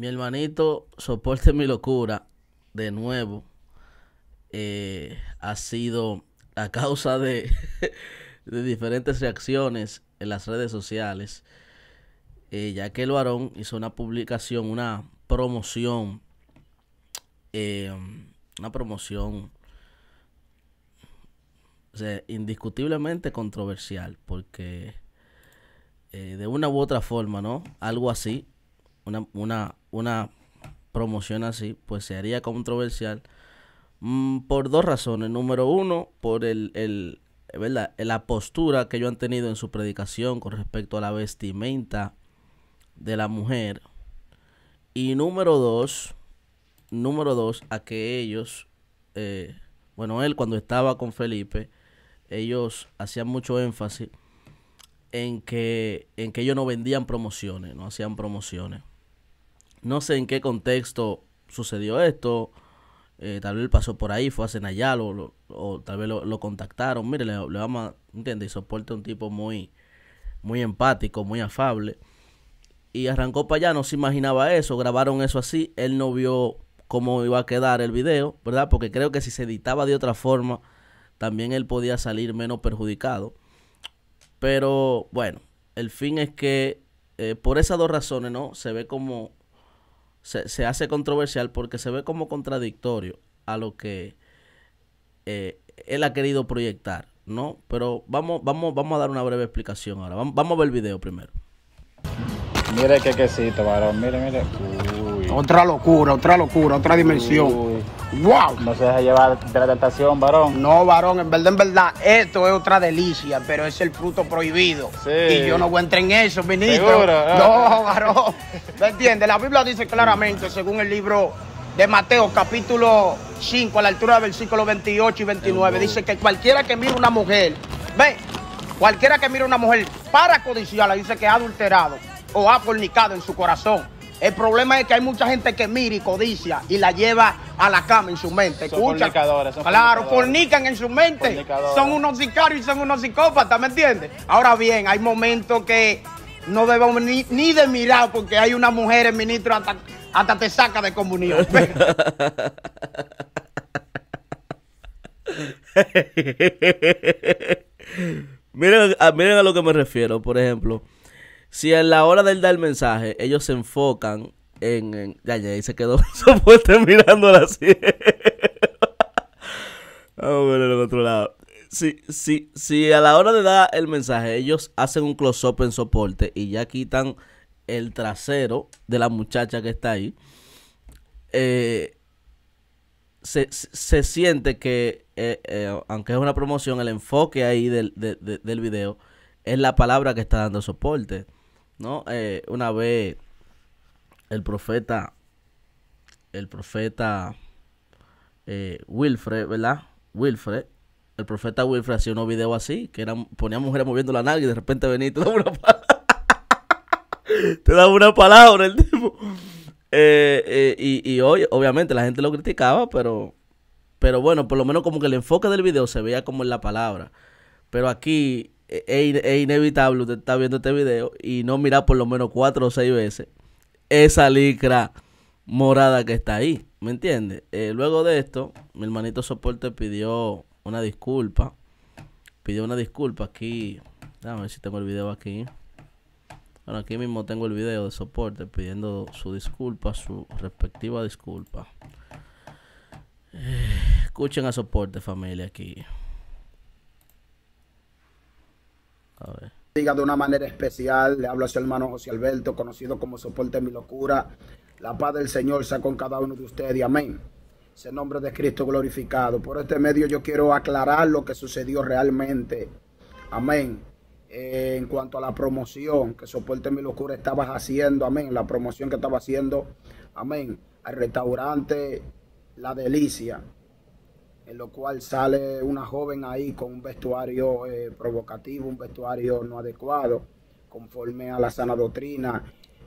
Mi hermanito, soporte mi locura, de nuevo, eh, ha sido a causa de, diferentes reacciones en las redes sociales, eh, ya que el varón hizo una publicación, una promoción, eh, una promoción indiscutiblemente controversial, porque de una u otra forma, ¿no? Algo así una, una, promoción así, pues se haría controversial mm, por dos razones. Número uno, por el, la postura que ellos han tenido en su predicación con respecto a la vestimenta de la mujer. Y número dos, número dos, a que ellos, eh, bueno, él cuando estaba con Felipe, ellos hacían mucho énfasis en que, en que ellos no vendían promociones, no hacían promociones. No sé en qué contexto sucedió esto. Eh, tal vez pasó por ahí, fue a Senayal o, tal vez lo, contactaron. Mire, le, vamos a, ¿entiendes? Y soporte un tipo muy, muy empático, muy afable. Y arrancó para allá, no se imaginaba eso, grabaron eso así, él no vio cómo iba a quedar el video, ¿verdad? Porque creo que si se editaba de otra forma, también él podía salir menos perjudicado. Pero bueno, el fin es que eh, por esas dos razones, ¿no? Se ve como se, hace controversial porque se ve como contradictorio a lo que eh, él ha querido proyectar, ¿no? Pero vamos, vamos, vamos a dar una breve explicación ahora. Vamos, vamos a ver el video primero. Mire qué quesito, varón. Mire, mire. Otra locura, otra locura, otra dimensión. ¡Wow! No se deja llevar de la tentación, varón. No, varón, en verdad, en verdad, esto es otra delicia, pero es el fruto prohibido. Y yo no voy a entrar en eso, ministro. Ah. No, varón. ¿Me entiendes? La Biblia dice claramente, según el libro de Mateo, capítulo 5, a la altura del versículo 28 y 29, dice que cualquiera que mire una mujer, ve, cualquiera que mire una mujer para codiciarla, dice que ha adulterado o ha fornicado en su corazón. El problema es que hay mucha gente que mira y codicia y la lleva a la cama en su mente. Son claro, fornican en su mente. Son unos sicarios y son unos psicópatas, ¿me entiendes? Ahora bien, hay momentos que no debemos ni, de mirar porque hay una mujer en ministro hasta, te saca de comunión. miren a lo que me refiero, por ejemplo. Si a la hora de dar el mensaje ellos se enfocan en... ya, ya, ahí se quedó soporte mirándola así. Vamos a ver el otro lado. Si, si a la hora de dar el mensaje ellos hacen un close-up en soporte y ya quitan el trasero de la muchacha que está ahí, eh, se, siente que, eh, eh, aunque es una promoción, el enfoque ahí del, del video es la palabra que está dando soporte. ¿no? Eh, una vez el profeta, el profeta eh, Wilfred, ¿verdad? Wilfred, el profeta Wilfred hacía unos videos así, que eran, ponía mujeres moviendo la nalga y de repente venía y te daba una palabra. te daba una palabra el tipo. Eh, y, y hoy, obviamente, la gente lo criticaba, pero, pero bueno, por lo menos como que el enfoque del video se veía como en la palabra. Pero aquí es, inevitable, usted está viendo este video y no mirar por lo menos cuatro o seis veces esa licra morada que está ahí, ¿me entiende? Eh, luego de esto, mi hermanito soporte pidió una disculpa, pidió una disculpa aquí, dame ver si tengo el video aquí. Bueno, aquí mismo tengo el video de soporte pidiendo su disculpa, su respectiva disculpa. Eh, escuchen a soporte familia aquí. Diga de una manera especial, le hablo a su hermano José Alberto, conocido como Soporte mi Locura. La paz del Señor sea con cada uno de ustedes. Amén. Ese nombre de Cristo glorificado. Por este medio yo quiero aclarar lo que sucedió realmente. Amén. en cuanto a la promoción que Soporte mi Locura estaba haciendo. Amén. La promoción que estaba haciendo. Amén. Al restaurante La Delicia en lo cual sale una joven ahí con un vestuario eh, provocativo, un vestuario no adecuado, conforme a la sana doctrina.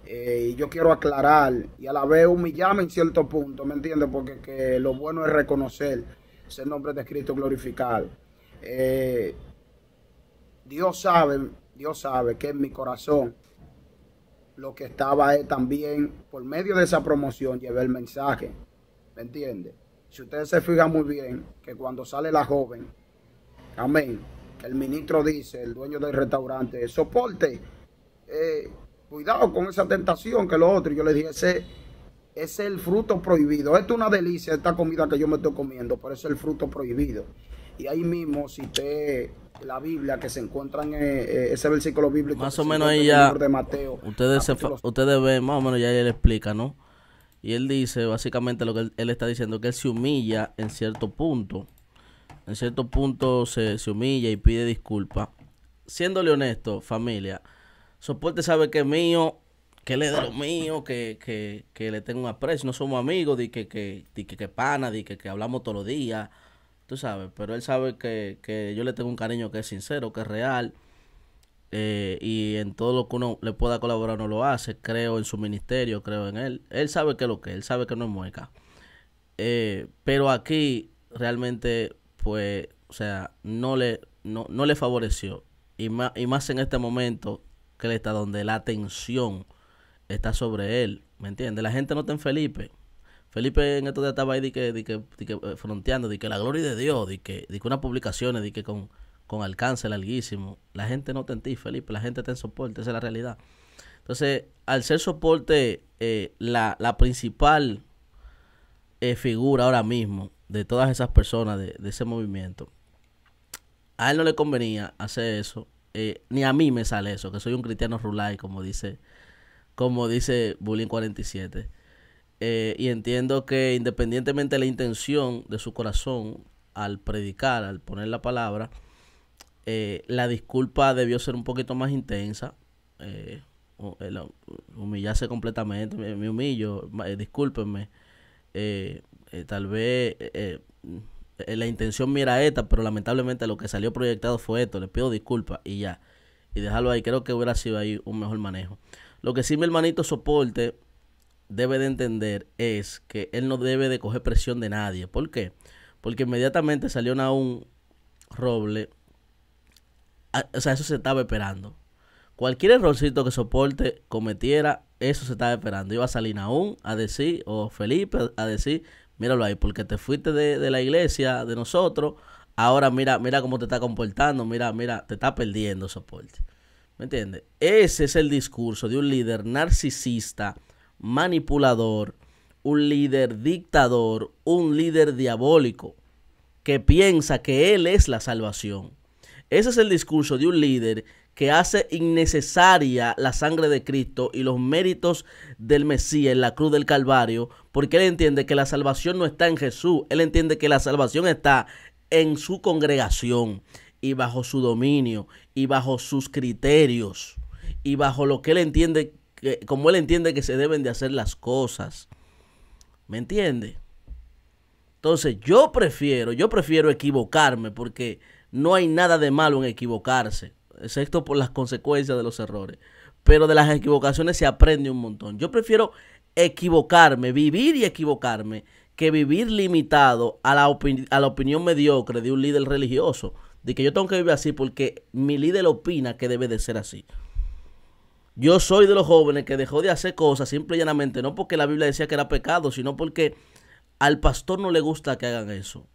Eh, y yo quiero aclarar y a la vez humillarme en cierto punto, ¿me entiendes? Porque lo bueno es reconocer ese nombre de Cristo glorificado. Eh, Dios sabe, Dios sabe que en mi corazón lo que estaba es también, por medio de esa promoción, llevé el mensaje, ¿me entiendes? Si ustedes se fijan muy bien, que cuando sale la joven, amén, el ministro dice, el dueño del restaurante, soporte, eh, cuidado con esa tentación que lo otro. yo le dije, ese es el fruto prohibido. Esto es una delicia, esta comida que yo me estoy comiendo, pero es el fruto prohibido. Y ahí mismo si cité la Biblia que se encuentra en eh, eh, ese versículo bíblico. Más o menos ahí ya. De Mateo, ustedes, ustedes ven, más o menos ya él explica, ¿no? Y él dice, básicamente lo que él, está diciendo, que él se humilla en cierto punto. En cierto punto se, humilla y pide disculpas. Siéndole honesto, familia, Soporte sabe que es mío, que él es de lo mío, que, que, que le tengo un aprecio. No somos amigos, de que, que, que, pana, de que, que hablamos todos los días. Tú sabes, pero él sabe que, que yo le tengo un cariño que es sincero, que es real eh, y en todo lo que uno le pueda colaborar no lo hace. Creo en su ministerio, creo en él. Él sabe que es lo que, él sabe que no es mueca. Eh, pero aquí realmente, pues, o sea, no le, no, le favoreció. Y más, y más en este momento que él está donde la atención está sobre él. ¿Me entiendes? La gente no está en Felipe. Felipe en estos días estaba ahí de que, que, eh, fronteando, de que la gloria de Dios, de que, de unas publicaciones, de que con con alcance larguísimo. La gente no te en ti, Felipe, la gente te en soporte, esa es la realidad. Entonces, al ser soporte, eh, la, principal eh, figura ahora mismo de todas esas personas de, ese movimiento, a él no le convenía hacer eso. Eh, ni a mí me sale eso, que soy un cristiano rulay, como dice, como dice Bullying 47. y entiendo que independientemente de la intención de su corazón al predicar, al poner la palabra, eh, la disculpa debió ser un poquito más intensa. Eh, eh, humillarse completamente, me, humillo, discúlpenme. tal vez la intención mira esta, pero lamentablemente lo que salió proyectado fue esto. ...le pido disculpas y ya. Y dejarlo ahí, creo que hubiera sido ahí un mejor manejo. Lo que sí mi hermanito soporte debe de entender es que él no debe de coger presión de nadie. ¿Por qué? Porque inmediatamente salió un Roble o sea, eso se estaba esperando. Cualquier errorcito que soporte cometiera, eso se estaba esperando. Iba a salir aún a decir, o Felipe a decir, míralo ahí, porque te fuiste de, de la iglesia, de nosotros, ahora mira, mira cómo te está comportando, mira, mira, te está perdiendo soporte. ¿Me entiendes? Ese es el discurso de un líder narcisista, manipulador, un líder dictador, un líder diabólico, que piensa que él es la salvación. Ese es el discurso de un líder que hace innecesaria la sangre de Cristo y los méritos del Mesías en la cruz del Calvario, porque él entiende que la salvación no está en Jesús, él entiende que la salvación está en su congregación y bajo su dominio y bajo sus criterios y bajo lo que él entiende, que, como él entiende que se deben de hacer las cosas. ¿Me entiende? Entonces yo prefiero, yo prefiero equivocarme porque no hay nada de malo en equivocarse, excepto por las consecuencias de los errores. Pero de las equivocaciones se aprende un montón. Yo prefiero equivocarme, vivir y equivocarme, que vivir limitado a la, opinión mediocre de un líder religioso. De que yo tengo que vivir así porque mi líder opina que debe de ser así. Yo soy de los jóvenes que dejó de hacer cosas simple y llanamente, no porque la Biblia decía que era pecado, sino porque al pastor no le gusta que hagan eso.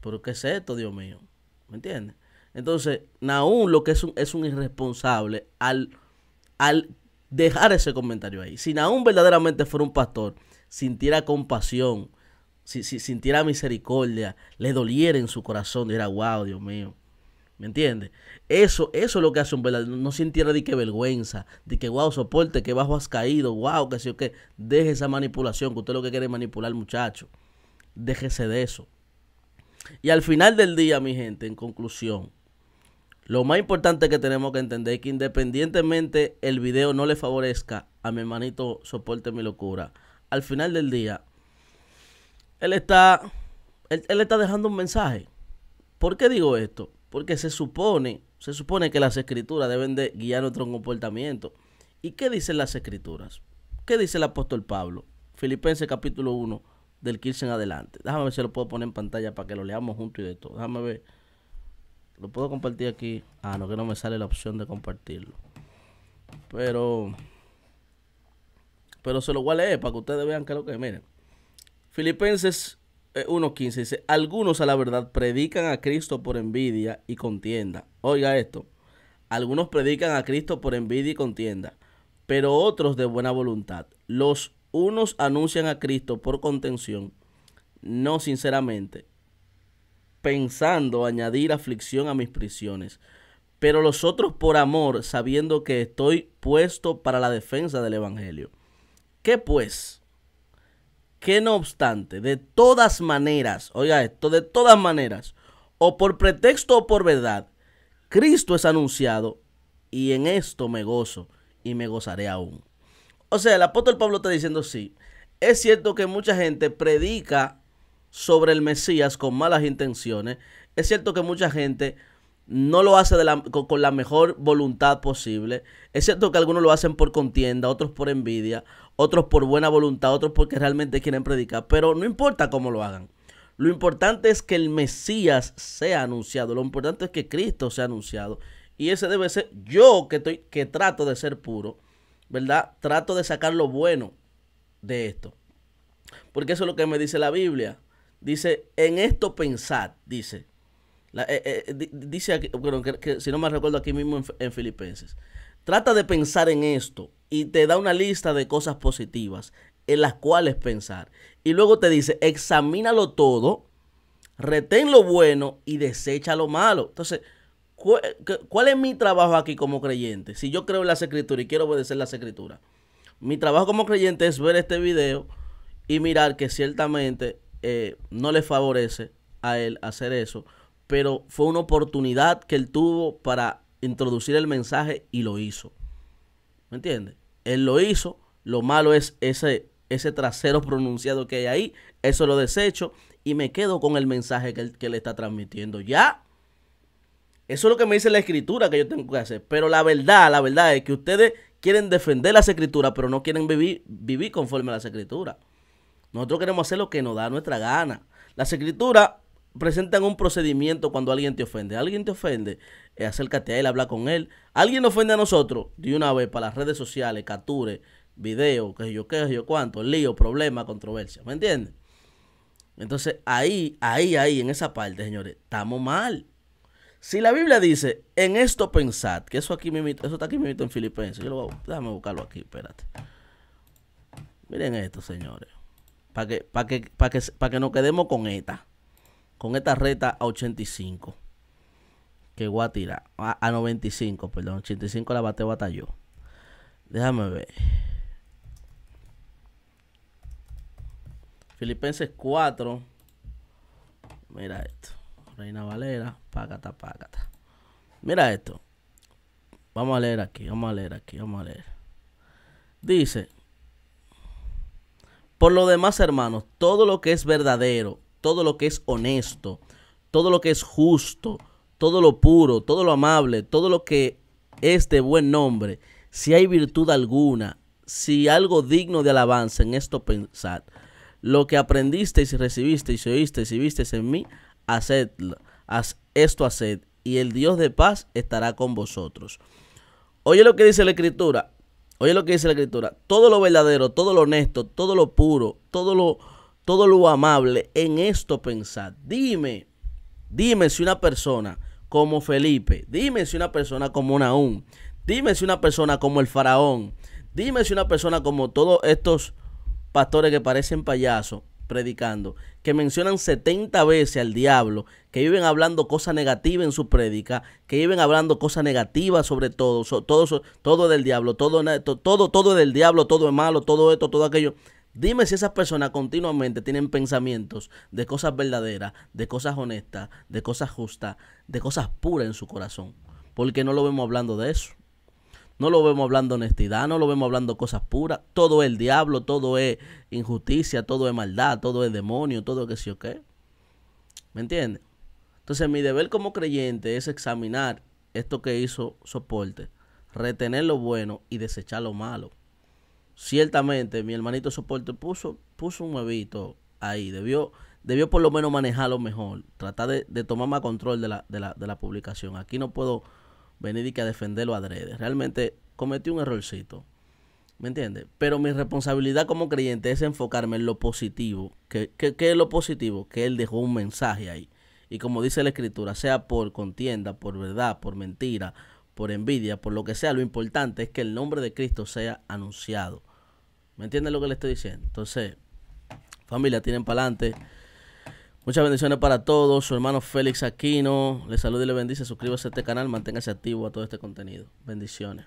Pero ¿qué es esto, Dios mío? ¿Me entiendes? Entonces, Naúm lo que es un, es un irresponsable al, al dejar ese comentario ahí. Si Naúm verdaderamente fuera un pastor, sintiera compasión, si, sintiera misericordia, le doliera en su corazón, dirá, wow, Dios mío. ¿Me entiendes? Eso, eso es lo que hace un verdadero. No sintiera de que vergüenza, de que wow, soporte, que bajo has caído, wow, que si o que. Deje esa manipulación, que usted lo que quiere es manipular, muchacho. Déjese de eso. Y al final del día, mi gente, en conclusión, lo más importante que tenemos que entender es que independientemente el video no le favorezca a mi hermanito Soporte mi locura, al final del día, él está, él, está dejando un mensaje. ¿Por qué digo esto? Porque se supone, se supone que las escrituras deben de guiar nuestro comportamiento. ¿Y qué dicen las escrituras? ¿Qué dice el apóstol Pablo? Filipenses capítulo 1, del 15 en adelante. Déjame ver si lo puedo poner en pantalla para que lo leamos juntos y de todo. Déjame ver. Lo puedo compartir aquí. Ah, no, que no me sale la opción de compartirlo. Pero. Pero se lo voy a leer para que ustedes vean que es lo que. Miren. Filipenses 1.15 eh, dice: Algunos a la verdad predican a Cristo por envidia y contienda. Oiga esto. Algunos predican a Cristo por envidia y contienda, pero otros de buena voluntad. Los unos anuncian a Cristo por contención, no sinceramente, pensando añadir aflicción a mis prisiones, pero los otros por amor, sabiendo que estoy puesto para la defensa del Evangelio. ¿Qué pues? Que no obstante, de todas maneras, oiga esto, de todas maneras, o por pretexto o por verdad, Cristo es anunciado y en esto me gozo y me gozaré aún. O sea, el apóstol Pablo está diciendo sí. Es cierto que mucha gente predica sobre el Mesías con malas intenciones. Es cierto que mucha gente no lo hace con, la mejor voluntad posible. Es cierto que algunos lo hacen por contienda, otros por envidia, otros por buena voluntad, otros porque realmente quieren predicar. Pero no importa cómo lo hagan. Lo importante es que el Mesías sea anunciado. Lo importante es que Cristo sea anunciado. Y ese debe ser yo que, estoy, que trato de ser puro ¿verdad? Trato de sacar lo bueno de esto. Porque eso es lo que me dice la Biblia. Dice, en esto pensad, dice. Eh, eh, dice aquí, si no me recuerdo aquí mismo en, en Filipenses. Trata de pensar en esto y te da una lista de cosas positivas en las cuales pensar. Y luego te dice, examínalo todo, retén lo bueno y desecha lo malo. Entonces, ¿Cuál, es mi trabajo aquí como creyente? Si yo creo en las escrituras y quiero obedecer las escrituras. Mi trabajo como creyente es ver este video y mirar que ciertamente eh, no le favorece a él hacer eso, pero fue una oportunidad que él tuvo para introducir el mensaje y lo hizo. ¿Me entiendes? Él lo hizo, lo malo es ese, ese trasero pronunciado que hay ahí, eso lo desecho y me quedo con el mensaje que él, que él está transmitiendo. Ya, eso es lo que me dice la escritura que yo tengo que hacer. Pero la verdad, la verdad es que ustedes quieren defender las escrituras, pero no quieren vivir, vivir conforme a las escrituras. Nosotros queremos hacer lo que nos da nuestra gana. Las escrituras presentan un procedimiento cuando alguien te ofende. Alguien te ofende, eh, acércate a él, habla con él. Alguien ofende a nosotros, de una vez para las redes sociales, capture, video, que yo qué, yo cuánto, lío, problema, controversia. ¿Me entiendes? Entonces ahí, ahí, ahí, en esa parte, señores, estamos mal. Si la Biblia dice, en esto pensad, que eso aquí eso está aquí en Filipenses. Yo déjame buscarlo aquí, espérate. Miren esto, señores. Para que, Para que, Para que, que nos quedemos con esta. Con esta reta a 85. Que voy a tirar. A, 95, perdón. 85 la bate batalló yo. Déjame ver. Filipenses 4. Mira esto. Reina Valera, págata, págata. Mira esto. Vamos a leer aquí, vamos a leer aquí, vamos a leer. Dice, por lo demás hermanos, todo lo que es verdadero, todo lo que es honesto, todo lo que es justo, todo lo puro, todo lo amable, todo lo que es de buen nombre, si hay virtud alguna, si algo digno de alabanza en esto pensad, lo que aprendiste y recibiste y oíste y visteis en mí, haced, esto haced, y el Dios de paz estará con vosotros. Oye lo que dice la Escritura, oye lo que dice la Escritura, todo lo verdadero, todo lo honesto, todo lo puro, todo lo, todo lo amable, en esto pensad. Dime, dime si una persona como Felipe, dime si una persona como Naún, dime si una persona como el faraón, dime si una persona como todos estos pastores que parecen payasos, predicando, que mencionan 70 veces al diablo, que viven hablando cosas negativas en su prédica, que viven hablando cosas negativas sobre todo, todo, todo del diablo, todo, todo, todo del diablo, todo es malo, todo esto, todo aquello. Dime si esas personas continuamente tienen pensamientos de cosas verdaderas, de cosas honestas, de cosas justas, de cosas puras en su corazón. Porque no lo vemos hablando de eso. No lo vemos hablando honestidad, no lo vemos hablando cosas puras. Todo es el diablo, todo es injusticia, todo es maldad, todo es demonio, todo que sí o qué. ¿Me entiendes? Entonces mi deber como creyente es examinar esto que hizo soporte, retener lo bueno y desechar lo malo. Ciertamente mi hermanito soporte puso, puso un huevito ahí, debió debió por lo menos manejarlo mejor, tratar de, tomar más control de la, publicación. Aquí no puedo Venid y a defenderlo adrede. Realmente cometí un errorcito. ¿Me entiendes? Pero mi responsabilidad como creyente es enfocarme en lo positivo. ¿Qué, qué, qué es lo positivo? Que él dejó un mensaje ahí. Y como dice la escritura, sea por contienda, por verdad, por mentira, por envidia, por lo que sea, lo importante es que el nombre de Cristo sea anunciado. ¿Me entiendes lo que le estoy diciendo? Entonces, familia, tienen para adelante. Muchas bendiciones para todos. Su hermano Félix Aquino. Le saluda y le bendice. Suscríbase a este canal. Manténgase activo a todo este contenido. Bendiciones.